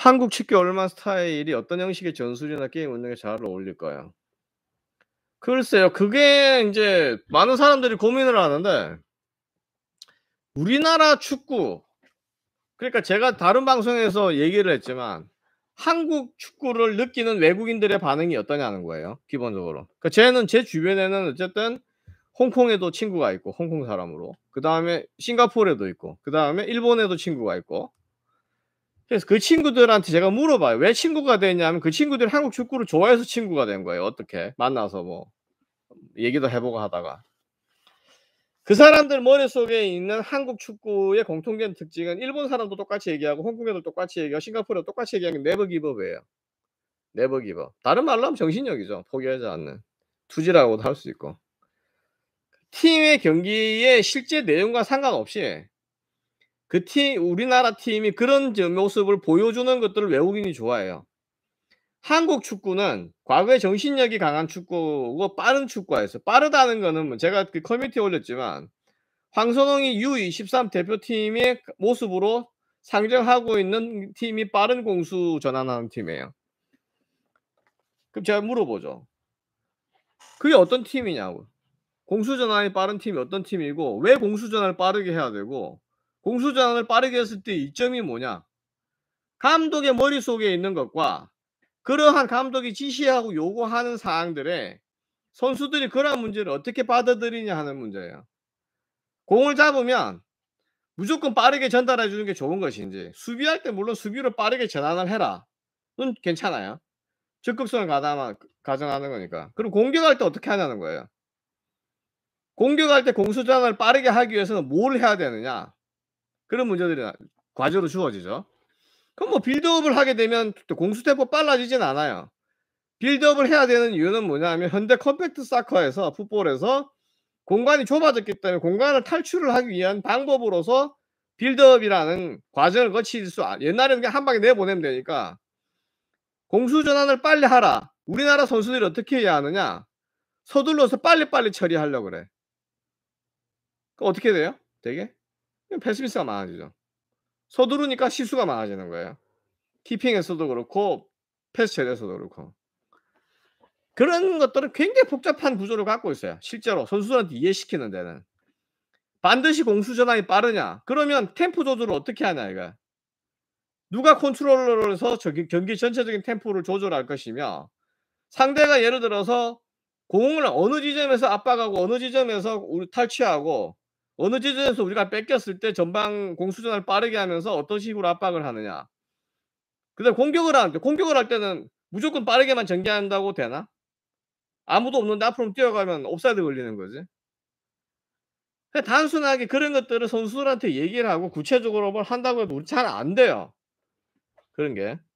한국 축구 얼마 스타일이 어떤 형식의 전술이나 게임 운영에 잘 어울릴까요? 글쎄요, 그게 이제 많은 사람들이 고민을 하는데 우리나라 축구 그러니까 제가 다른 방송에서 얘기를 했지만 한국 축구를 느끼는 외국인들의 반응이 어떠냐는 거예요. 기본적으로. 그 쟤는 제 주변에는 어쨌든 홍콩에도 친구가 있고 홍콩 사람으로 그 다음에 싱가포르에도 있고 그 다음에 일본에도 친구가 있고 그래서 그 친구들한테 제가 물어봐요. 왜 친구가 되냐면 그 친구들이 한국 축구를 좋아해서 친구가 된 거예요. 어떻게 만나서 뭐 얘기도 해보고 하다가 그 사람들 머릿속에 있는 한국 축구의 공통된 특징은 일본 사람도 똑같이 얘기하고 홍콩에도 똑같이 얘기하고 싱가포르도 똑같이 얘기하는 네버 기법이에요. 네버 기법. 다른 말로 하면 정신력이죠. 포기하지 않는 투지라고도 할 수 있고 팀의 경기의 실제 내용과 상관없이 그 팀, 우리나라 팀이 그런 모습을 보여주는 것들을 외국인이 좋아해요. 한국 축구는 과거에 정신력이 강한 축구고 빠른 축구였어요. 빠르다는 거는 뭐 제가 그 커뮤니티에 올렸지만 황선홍이 U23 대표팀의 모습으로 상정하고 있는 팀이 빠른 공수 전환하는 팀이에요. 그럼 제가 물어보죠. 그게 어떤 팀이냐고. 공수 전환이 빠른 팀이 어떤 팀이고 왜 공수 전환을 빠르게 해야 되고 공수전을 빠르게 했을 때 이점이 뭐냐? 감독의 머릿속에 있는 것과 그러한 감독이 지시하고 요구하는 사항들에 선수들이 그러한 문제를 어떻게 받아들이냐 하는 문제예요. 공을 잡으면 무조건 빠르게 전달해 주는 게 좋은 것인지 수비할 때 물론 수비로 빠르게 전환을 해라는 괜찮아요. 적극성을 가담하, 가정하는 거니까. 그럼 공격할 때 어떻게 하냐는 거예요. 공격할 때 공수전을 빠르게 하기 위해서는 뭘 해야 되느냐? 그런 문제들이 과제로 주어지죠. 그럼 뭐 빌드업을 하게 되면 공수 태포 빨라지진 않아요. 빌드업을 해야 되는 이유는 뭐냐면 현대 컴팩트 사커에서 풋볼에서 공간이 좁아졌기 때문에 공간을 탈출을 하기 위한 방법으로서 빌드업이라는 과정을 거칠 수 아, 옛날에는 그냥 한 방에 내보내면 되니까 공수 전환을 빨리 하라. 우리나라 선수들이 어떻게 해야 하느냐? 서둘러서 빨리빨리 처리하려 그래. 그 어떻게 돼요? 되게? 패스미스가 많아지죠. 서두르니까 실수가 많아지는 거예요. 키핑에서도 그렇고 패스 제대에서도 그렇고 그런 것들은 굉장히 복잡한 구조를 갖고 있어요. 실제로 선수들한테 이해시키는 데는 반드시 공수 전환이 빠르냐? 그러면 템포 조절을 어떻게 하냐 이거. 누가 컨트롤러를 해서 경기 전체적인 템포를 조절할 것이며 상대가 예를 들어서 공을 어느 지점에서 압박하고 어느 지점에서 탈취하고 어느 지점에서 우리가 뺏겼을 때 전방 공수전을 빠르게 하면서 어떤 식으로 압박을 하느냐. 근데 공격을 하는데 공격을 할 때는 무조건 빠르게만 전개한다고 되나? 아무도 없는데 앞으로 뛰어가면 옵사이드 걸리는 거지. 단순하게 그런 것들을 선수들한테 얘기를 하고 구체적으로 뭘 한다고 해도 잘 안 돼요. 그런 게.